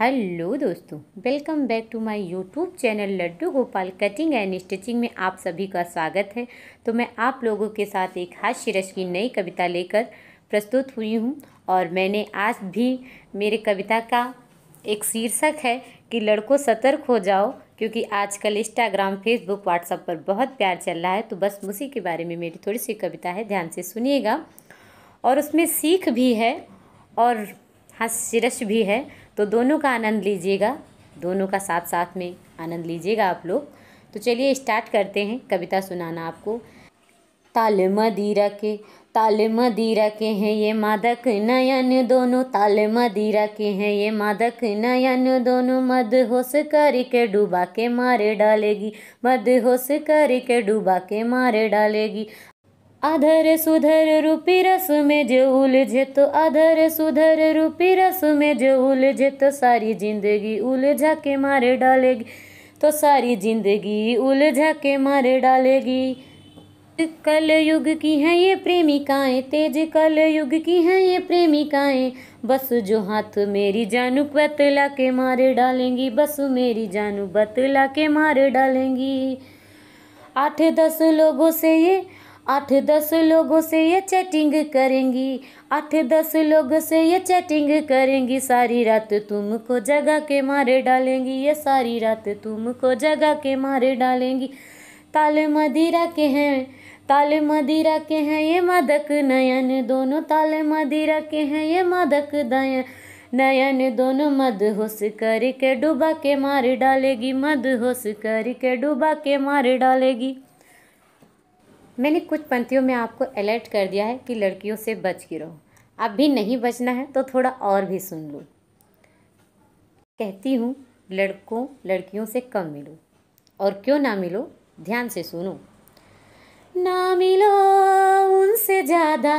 hello दोस्तों welcome back to my YouTube channel Laddu Gopal cutting and stitching में आप सभी का स्वागत है तो मैं आप लोगों के साथ एक हास्य रस की नई कविता लेकर प्रस्तुत हुई हूँ और मैंने आज भी मेरे कविता का एक शीर्षक है कि लड़कों सतर्क हो जाओ क्योंकि आजकल इंस्टाग्राम फेसबुक व्हाट्सअप पर बहुत प्यार चल रहा है तो बस उसी के बारे में मेरी थोड़ी सी कविता है ध्यान से सुनिएगा और उसमें सीख भी है और हास्य रस भी है तो दोनों का आनंद लीजिएगा दोनों का साथ साथ में आनंद लीजिएगा आप लोग तो चलिए स्टार्ट करते हैं कविता सुनाना आपको ताल मदीरा के ताल मदीरा के हैं ये मादक नयन दोनों ताल मदीरा के हैं ये मादक नयन दोनों मद होश करके डूबा के मारे डालेगी मद होश करके डूबा के मारे डालेगी अधर सुधर रूपी रस में जो उलझे तो अधर सुधर रूपी रस में जो उलझे तो सारी जिंदगी उलझा के मारे डालेगी तो सारी जिंदगी उलझा के मारे डालेगी कल युग की हैं ये प्रेमिकाएं तेज कल युग की हैं ये प्रेमिकाएं बस जो हाथ मेरी जानू बतला के मारे डालेंगी बस मेरी जानू बतला के मारे डालेंगी आठ दस लोगों से ये आठ दस लोगों से ये चैटिंग करेंगी आठ दस लोगों से ये चैटिंग करेंगी सारी रात तुमको जगा के मारे डालेंगी ये सारी रात तुमको जगा के मारे डालेंगी ताल मदिरा के हैं ताल मदिरा के हैं ये मदक नयन दोनों ताल मदिरा के हैं ये मदक दया नयन दोनों मद होश करके डूबा के मार डालेगी मद होश करके डूबा के मार डालेगी मैंने कुछ पंक्तियों में आपको अलर्ट कर दिया है कि लड़कियों से बच के रहो अब भी नहीं बचना है तो थोड़ा और भी सुन लो कहती हूँ लड़कों लड़कियों से कम मिलो और क्यों ना मिलो ध्यान से सुनो ना मिलो उनसे ज़्यादा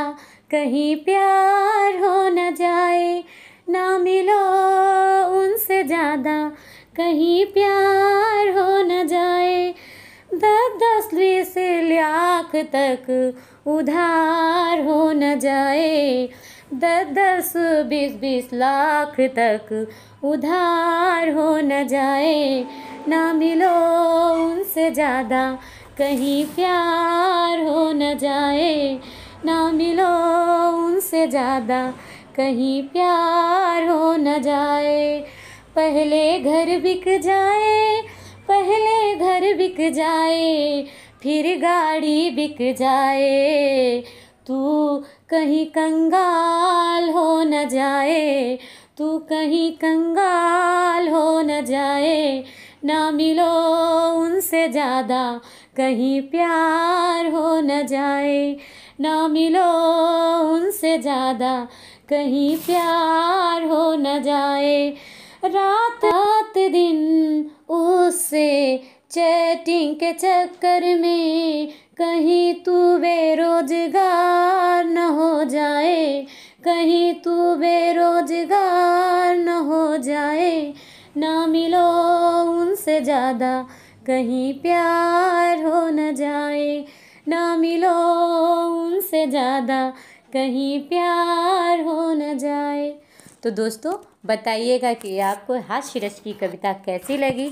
कहीं प्यार हो न जाए ना मिलो उनसे ज़्यादा कहीं प्यार हो न जाए दस दस से आख तक उधार हो न जाए दस दस बीस बीस लाख तक उधार हो न जाए ना मिलो उनसे ज़्यादा कहीं प्यार हो न जाए ना मिलो उनसे ज़्यादा कहीं प्यार हो न जाए पहले घर बिक जाए पहले घर बिक जाए फिर गाड़ी बिक जाए तू कहीं कंगाल हो न जाए तू कहीं कंगाल हो न जाए ना मिलो उनसे ज़्यादा कहीं प्यार हो न जाए ना मिलो उनसे ज़्यादा कहीं प्यार हो न जाए रात रात दिन उससे चैटिंग के चक्कर में कहीं तू बेरोजगार न हो जाए कहीं तू बेरोजगार न हो जाए ना मिलो उनसे ज़्यादा कहीं प्यार हो न जाए ना मिलो उनसे ज़्यादा कहीं प्यार हो न जाए तो दोस्तों बताइएगा कि आपको हाथ शिरस की कविता कैसी लगी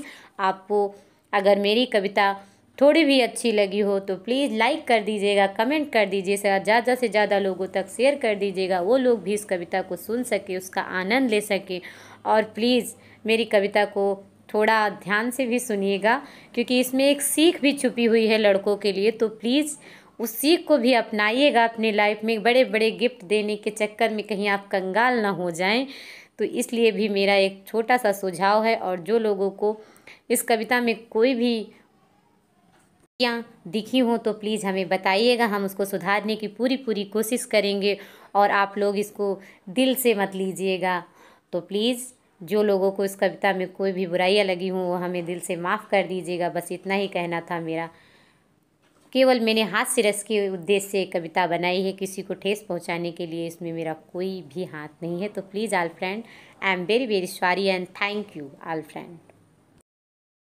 आपको अगर मेरी कविता थोड़ी भी अच्छी लगी हो तो प्लीज़ लाइक कर दीजिएगा कमेंट कर दीजिएगा ज़्यादा से ज़्यादा लोगों तक शेयर कर दीजिएगा वो लोग भी इस कविता को सुन सके उसका आनंद ले सके और प्लीज़ मेरी कविता को थोड़ा ध्यान से भी सुनिएगा क्योंकि इसमें एक सीख भी छुपी हुई है लड़कों के लिए तो प्लीज़ उस सीख को भी अपनाइएगा अपने लाइफ में बड़े बड़े गिफ्ट देने के चक्कर में कहीं आप कंगाल ना हो जाएं तो इसलिए भी मेरा एक छोटा सा सुझाव है और जो लोगों को इस कविता में कोई भी या दिखी हों तो प्लीज़ हमें बताइएगा हम उसको सुधारने की पूरी पूरी कोशिश करेंगे और आप लोग इसको दिल से मत लीजिएगा तो प्लीज़ जो लोगों को इस कविता में कोई भी बुराइयाँ लगी हों वो हमें दिल से माफ़ कर दीजिएगा बस इतना ही कहना था मेरा केवल मैंने हाथ से रस के उद्देश्य से कविता बनाई है किसी को ठेस पहुंचाने के लिए इसमें मेरा कोई भी हाथ नहीं है तो please all friend I am very very sorry and thank you all friend